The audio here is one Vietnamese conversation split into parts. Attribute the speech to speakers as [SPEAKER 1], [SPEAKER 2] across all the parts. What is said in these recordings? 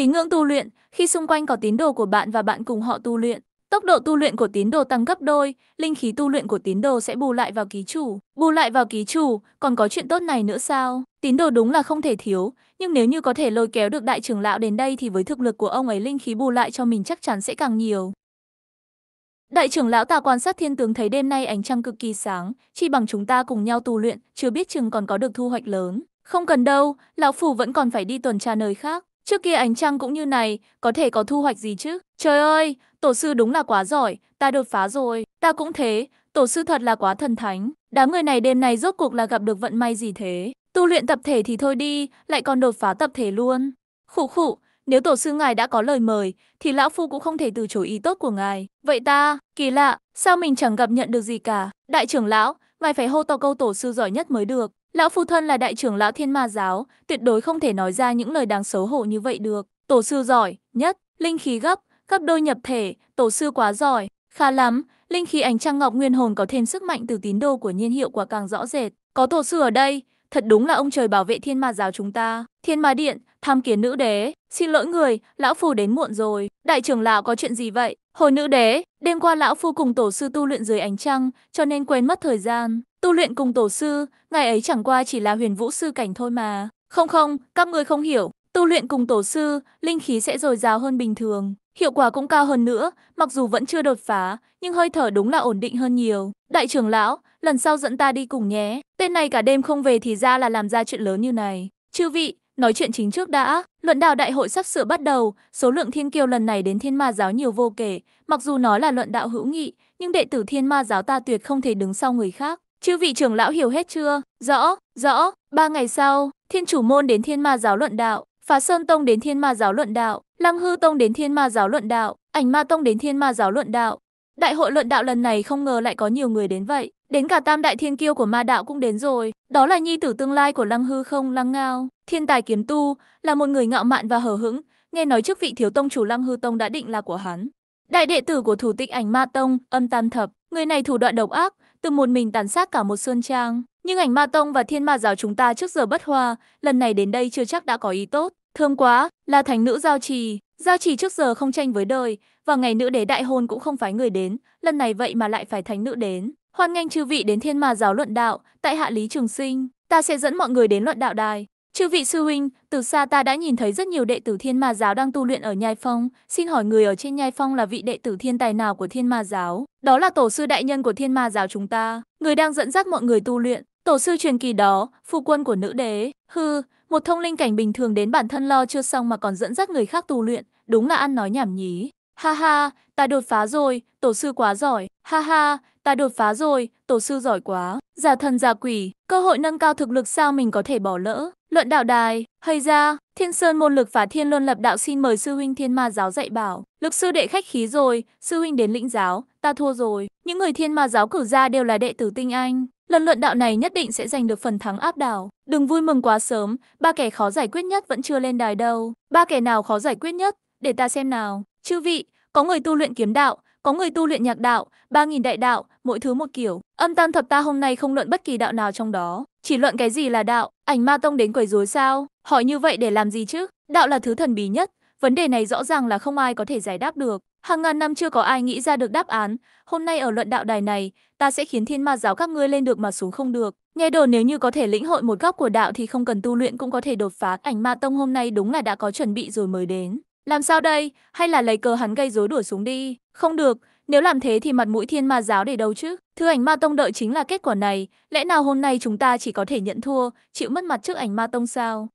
[SPEAKER 1] Tín ngưỡng tu luyện, khi xung quanh có tín đồ của bạn và bạn cùng họ tu luyện, tốc độ tu luyện của tín đồ tăng gấp đôi, linh khí tu luyện của tín đồ sẽ bù lại vào ký chủ. Bù lại vào ký chủ, còn có chuyện tốt này nữa sao? Tín đồ đúng là không thể thiếu, nhưng nếu như có thể lôi kéo được đại trưởng lão đến đây thì với thực lực của ông ấy linh khí bù lại cho mình chắc chắn sẽ càng nhiều. Đại trưởng lão ta quan sát thiên tướng thấy đêm nay ánh trăng cực kỳ sáng, chi bằng chúng ta cùng nhau tu luyện, chưa biết chừng còn có được thu hoạch lớn. Không cần đâu, lão phủ vẫn còn phải đi tuần tra nơi khác. Trước kia ánh trăng cũng như này, có thể có thu hoạch gì chứ? Trời ơi, tổ sư đúng là quá giỏi, ta đột phá rồi. Ta cũng thế, tổ sư thật là quá thần thánh. Đám người này đêm nay rốt cuộc là gặp được vận may gì thế? Tu luyện tập thể thì thôi đi, lại còn đột phá tập thể luôn. khụ khụ nếu tổ sư ngài đã có lời mời, thì lão phu cũng không thể từ chối ý tốt của ngài. Vậy ta, kỳ lạ, sao mình chẳng gặp nhận được gì cả? Đại trưởng lão, ngài phải hô to câu tổ sư giỏi nhất mới được. Lão Phu Thân là đại trưởng lão thiên ma giáo, tuyệt đối không thể nói ra những lời đáng xấu hổ như vậy được. Tổ sư giỏi, nhất, linh khí gấp, gấp đôi nhập thể, tổ sư quá giỏi, khá lắm. Linh khí ánh trăng ngọc nguyên hồn có thêm sức mạnh từ tín đồ của nhiên hiệu quả càng rõ rệt. Có tổ sư ở đây, thật đúng là ông trời bảo vệ thiên ma giáo chúng ta. Thiên ma điện, tham kiến nữ đế, xin lỗi người, lão phu đến muộn rồi. Đại trưởng lão có chuyện gì vậy? Hồi nữ đế, đêm qua lão phu cùng tổ sư tu luyện dưới ánh trăng, cho nên quên mất thời gian. Tu luyện cùng tổ sư, ngày ấy chẳng qua chỉ là huyền vũ sư cảnh thôi mà. Không không, các người không hiểu, Tu luyện cùng tổ sư, linh khí sẽ dồi dào hơn bình thường, hiệu quả cũng cao hơn nữa, mặc dù vẫn chưa đột phá, nhưng hơi thở đúng là ổn định hơn nhiều. Đại trưởng lão, lần sau dẫn ta đi cùng nhé, tên này cả đêm không về thì ra là làm ra chuyện lớn như này. Chư vị, nói chuyện chính trước đã, luận đạo đại hội sắp sửa bắt đầu, số lượng thiên kiêu lần này đến thiên ma giáo nhiều vô kể, mặc dù nó là luận đạo hữu nghị, nhưng đệ tử thiên ma giáo ta tuyệt không thể đứng sau người khác. Chư vị trưởng lão hiểu hết chưa? Rõ, rõ, ba ngày sau, thiên chủ môn đến thiên ma giáo luận đạo, Phá Sơn Tông đến Thiên Ma Giáo luận đạo, Lăng Hư Tông đến Thiên Ma Giáo luận đạo, Ảnh Ma Tông đến Thiên Ma Giáo luận đạo. Đại hội luận đạo lần này không ngờ lại có nhiều người đến vậy, đến cả tam đại thiên kiêu của ma đạo cũng đến rồi, đó là nhi tử tương lai của Lăng Hư không Lăng Ngao, thiên tài kiếm tu, là một người ngạo mạn và hờ hững, nghe nói trước vị thiếu tông chủ Lăng Hư Tông đã định là của hắn. Đại đệ tử của thủ tịch Ảnh Ma Tông, Âm Tam Thập, người này thủ đoạn độc ác, từ một mình tàn sát cả một sơn trang, nhưng Ảnh Ma Tông và Thiên Ma Giáo chúng ta trước giờ bất hòa, lần này đến đây chưa chắc đã có ý tốt. Thương quá, là thánh nữ giao trì, giao trì trước giờ không tranh với đời, và ngày nữ đế đại hôn cũng không phải người đến, lần này vậy mà lại phải thánh nữ đến. Hoan nghênh chư vị đến thiên ma giáo luận đạo, tại hạ lý trường sinh, ta sẽ dẫn mọi người đến luận đạo đài. Chư vị sư huynh, từ xa ta đã nhìn thấy rất nhiều đệ tử thiên ma giáo đang tu luyện ở Nhai Phong. Xin hỏi người ở trên Nhai Phong là vị đệ tử thiên tài nào của thiên ma giáo? Đó là tổ sư đại nhân của thiên ma giáo chúng ta, người đang dẫn dắt mọi người tu luyện. Tổ sư truyền kỳ đó, phu quân của nữ đế. Hư, một thông linh cảnh bình thường đến bản thân lo chưa xong mà còn dẫn dắt người khác tu luyện, đúng là ăn nói nhảm nhí. Ha ha, ta đột phá rồi, tổ sư quá giỏi. Ha ha, ta đột phá rồi, tổ sư giỏi quá. Giả thần giả quỷ, cơ hội nâng cao thực lực sao mình có thể bỏ lỡ. Luận đạo đài, hay ra, thiên sơn môn lực phá thiên luân lập đạo xin mời sư huynh thiên ma giáo dạy bảo. Lực sư đệ khách khí rồi, sư huynh đến lĩnh giáo, ta thua rồi. Những người thiên ma giáo cử ra đều là đệ tử tinh anh. Lần luận đạo này nhất định sẽ giành được phần thắng áp đảo. Đừng vui mừng quá sớm, ba kẻ khó giải quyết nhất vẫn chưa lên đài đâu. Ba kẻ nào khó giải quyết nhất? Để ta xem nào. Chư vị, có người tu luyện kiếm đạo, có người tu luyện nhạc đạo, ba nghìn đại đạo, mỗi thứ một kiểu. Âm tam thập ta hôm nay không luận bất kỳ đạo nào trong đó, chỉ luận cái gì là đạo. Ảnh ma tông đến quấy rối sao? Hỏi như vậy để làm gì chứ? Đạo là thứ thần bí nhất, Vấn đề này rõ ràng là không ai có thể giải đáp được. Hàng ngàn năm chưa có ai nghĩ ra được đáp án. Hôm nay ở luận đạo đài này, ta sẽ khiến thiên ma giáo các ngươi lên được mà xuống không được. Nghe đồn nếu như có thể lĩnh hội một góc của đạo thì không cần tu luyện cũng có thể đột phá. Ảnh ma tông hôm nay đúng là đã có chuẩn bị rồi mới đến. Làm sao đây? Hay là lấy cờ hắn gây rối đuổi xuống đi? Không được, nếu làm thế thì mặt mũi thiên ma giáo để đâu chứ? Thư ảnh ma tông đợi chính là kết quả này. Lẽ nào hôm nay chúng ta chỉ có thể nhận thua, chịu mất mặt trước ảnh ma tông sao?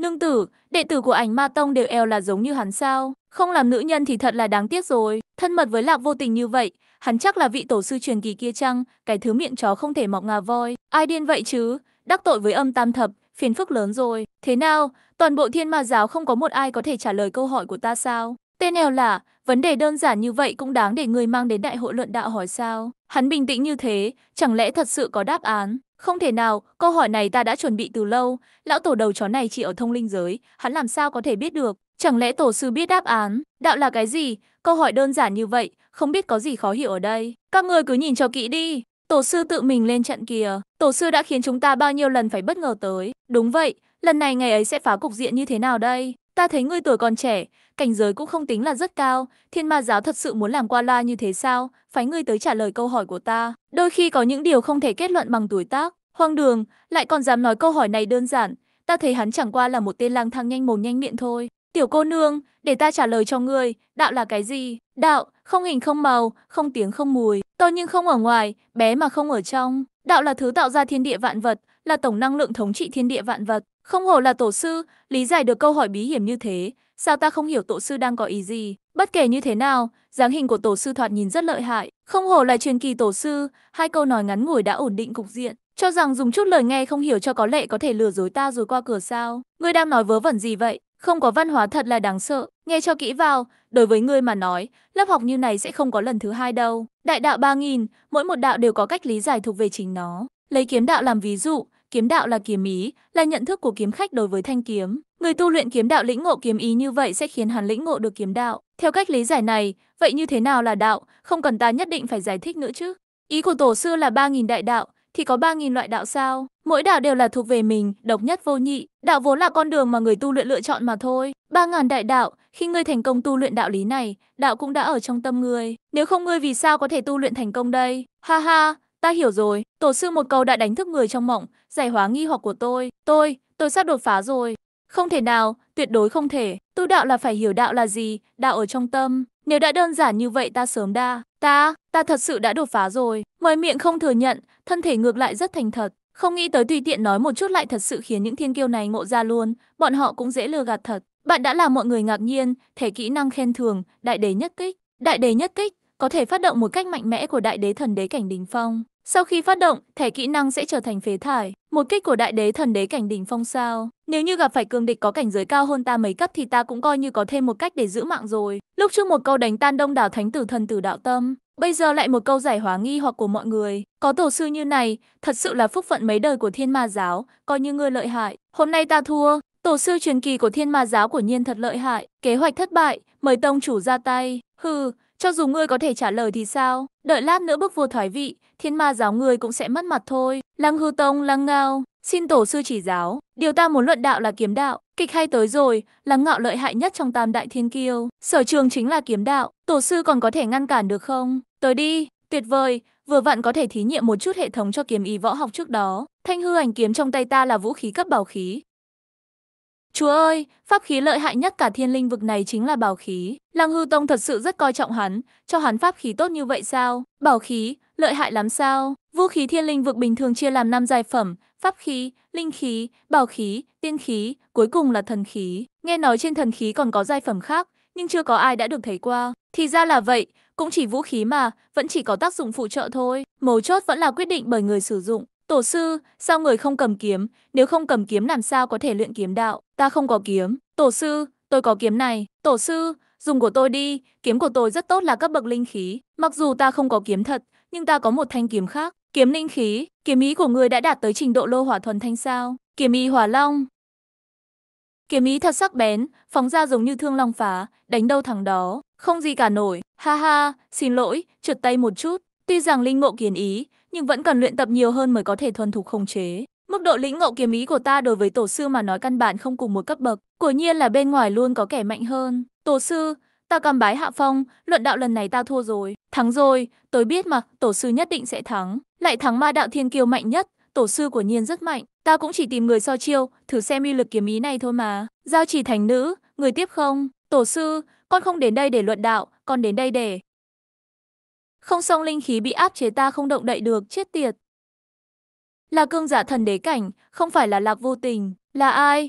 [SPEAKER 1] Nương tử, đệ tử của ảnh ma tông đều eo là giống như hắn sao? Không làm nữ nhân thì thật là đáng tiếc rồi. Thân mật với lạc vô tình như vậy, hắn chắc là vị tổ sư truyền kỳ kia chăng? Cái thứ miệng chó không thể mọc ngà voi. Ai điên vậy chứ? Đắc tội với âm tam thập, phiền phức lớn rồi. Thế nào, toàn bộ thiên ma giáo không có một ai có thể trả lời câu hỏi của ta sao? Tên eo là, vấn đề đơn giản như vậy cũng đáng để người mang đến đại hội luận đạo hỏi sao? Hắn bình tĩnh như thế, chẳng lẽ thật sự có đáp án? Không thể nào, câu hỏi này ta đã chuẩn bị từ lâu. Lão tổ đầu chó này chỉ ở thông linh giới, hắn làm sao có thể biết được? Chẳng lẽ tổ sư biết đáp án? Đạo là cái gì? Câu hỏi đơn giản như vậy, không biết có gì khó hiểu ở đây. Các người cứ nhìn cho kỹ đi. Tổ sư tự mình lên trận kìa. Tổ sư đã khiến chúng ta bao nhiêu lần phải bất ngờ tới. Đúng vậy, lần này ngày ấy sẽ phá cục diện như thế nào đây? Ta thấy ngươi tuổi còn trẻ, cảnh giới cũng không tính là rất cao, thiên ma giáo thật sự muốn làm qua la như thế sao, phái ngươi tới trả lời câu hỏi của ta. Đôi khi có những điều không thể kết luận bằng tuổi tác, hoang đường, lại còn dám nói câu hỏi này đơn giản, ta thấy hắn chẳng qua là một tên lang thang nhanh mồm nhanh miệng thôi. Tiểu cô nương, để ta trả lời cho ngươi, đạo là cái gì? Đạo, không hình không màu, không tiếng không mùi, to nhưng không ở ngoài, bé mà không ở trong. Đạo là thứ tạo ra thiên địa vạn vật, là tổng năng lượng thống trị thiên địa vạn vật. Không hổ là tổ sư, lý giải được câu hỏi bí hiểm như thế, sao ta không hiểu tổ sư đang có ý gì. Bất kể như thế nào, dáng hình của tổ sư thoạt nhìn rất lợi hại. Không hổ là truyền kỳ tổ sư, hai câu nói ngắn ngủi đã ổn định cục diện. Cho rằng dùng chút lời nghe không hiểu cho có lệ có thể lừa dối ta rồi qua cửa sao. Ngươi đang nói vớ vẩn gì vậy? Không có văn hóa thật là đáng sợ. Nghe cho kỹ vào, đối với ngươi mà nói, lớp học như này sẽ không có lần thứ hai đâu. Đại đạo 3000, mỗi một đạo đều có cách lý giải thuộc về chính nó. Lấy kiếm đạo làm ví dụ, Kiếm đạo là kiếm ý, là nhận thức của kiếm khách đối với thanh kiếm. Người tu luyện kiếm đạo lĩnh ngộ kiếm ý như vậy sẽ khiến hắn lĩnh ngộ được kiếm đạo. Theo cách lý giải này, vậy như thế nào là đạo, không cần ta nhất định phải giải thích nữa chứ. Ý của tổ sư là 3.000 đại đạo, thì có 3.000 loại đạo sao? Mỗi đạo đều là thuộc về mình, độc nhất vô nhị. Đạo vốn là con đường mà người tu luyện lựa chọn mà thôi. 3.000 đại đạo, khi ngươi thành công tu luyện đạo lý này, đạo cũng đã ở trong tâm ngươi. Nếu không ngươi vì sao có thể tu luyện thành công đây? Ha ha, Ta hiểu rồi, tổ sư một câu đã đánh thức người trong mộng, giải hóa nghi hoặc của tôi. Tôi, tôi sắp đột phá rồi. Không thể nào, tuyệt đối không thể. Tu đạo là phải hiểu đạo là gì, đạo ở trong tâm. Nếu đã đơn giản như vậy ta sớm đa. Ta, ta thật sự đã đột phá rồi. Mời miệng không thừa nhận, thân thể ngược lại rất thành thật. Không nghĩ tới tùy tiện nói một chút lại thật sự khiến những thiên kiêu này ngộ ra luôn, bọn họ cũng dễ lừa gạt thật. Bạn đã làm mọi người ngạc nhiên, thể kỹ năng khen thường, đại đế nhất kích. Đại đế nhất kích, có thể phát động một cách mạnh mẽ của đại đế thần đế cảnh đỉnh phong. Sau khi phát động, thẻ kỹ năng sẽ trở thành phế thải, một kích của đại đế thần đế cảnh đỉnh phong sao. Nếu như gặp phải cường địch có cảnh giới cao hơn ta mấy cấp thì ta cũng coi như có thêm một cách để giữ mạng rồi. Lúc trước một câu đánh tan đông đảo thánh tử thần tử đạo tâm, bây giờ lại một câu giải hóa nghi hoặc của mọi người. Có tổ sư như này, thật sự là phúc phận mấy đời của thiên ma giáo, coi như ngươi lợi hại. Hôm nay ta thua, tổ sư truyền kỳ của thiên ma giáo của nhiên thật lợi hại. Kế hoạch thất bại, mời tông chủ ra tay. Hừ, cho dù ngươi có thể trả lời thì sao, đợi lát nữa bước vua thoái vị, thiên ma giáo ngươi cũng sẽ mất mặt thôi. Lăng hư tông, lăng ngao, xin tổ sư chỉ giáo. Điều ta muốn luận đạo là kiếm đạo, kịch hay tới rồi, lăng ngạo lợi hại nhất trong tam đại thiên kiêu. Sở trường chính là kiếm đạo, tổ sư còn có thể ngăn cản được không? Tới đi, tuyệt vời, vừa vặn có thể thí nghiệm một chút hệ thống cho kiếm ý võ học trước đó. Thanh hư ảnh kiếm trong tay ta là vũ khí cấp bảo khí, Chúa ơi, pháp khí lợi hại nhất cả thiên linh vực này chính là bảo khí. Lăng hư tông thật sự rất coi trọng hắn, cho hắn pháp khí tốt như vậy sao? Bảo khí, lợi hại lắm sao? Vũ khí thiên linh vực bình thường chia làm năm giai phẩm, pháp khí, linh khí, bảo khí, tiên khí, cuối cùng là thần khí. Nghe nói trên thần khí còn có giai phẩm khác, nhưng chưa có ai đã được thấy qua. Thì ra là vậy, cũng chỉ vũ khí mà, vẫn chỉ có tác dụng phụ trợ thôi. Mấu chốt vẫn là quyết định bởi người sử dụng. Tổ sư, sao người không cầm kiếm, nếu không cầm kiếm làm sao có thể luyện kiếm đạo, ta không có kiếm. Tổ sư, tôi có kiếm này, tổ sư, dùng của tôi đi, kiếm của tôi rất tốt là cấp bậc linh khí. Mặc dù ta không có kiếm thật, nhưng ta có một thanh kiếm khác, kiếm linh khí, kiếm ý của người đã đạt tới trình độ lô hỏa thuần thanh sao, kiếm ý hỏa long. Kiếm ý thật sắc bén, phóng ra giống như thương long phá, đánh đâu thẳng đó, không gì cả nổi, ha ha, xin lỗi, trượt tay một chút. Tuy rằng linh ngộ kiếm ý, nhưng vẫn cần luyện tập nhiều hơn mới có thể thuần thục khống chế. Mức độ lĩnh ngộ kiếm ý của ta đối với tổ sư mà nói căn bản không cùng một cấp bậc, quả nhiên là bên ngoài luôn có kẻ mạnh hơn. Tổ sư, ta cầm bái hạ phong, luận đạo lần này ta thua rồi, thắng rồi, tôi biết mà, tổ sư nhất định sẽ thắng. Lại thắng ma đạo thiên kiêu mạnh nhất, tổ sư của nhiên rất mạnh, ta cũng chỉ tìm người so chiêu, thử xem uy lực kiếm ý này thôi mà. Giao chỉ thành nữ, người tiếp không? Tổ sư, con không đến đây để luận đạo, con đến đây để không xong linh khí bị áp chế ta không động đậy được, chết tiệt. Là cương giả thần đế cảnh, không phải là lạc vô tình, là ai?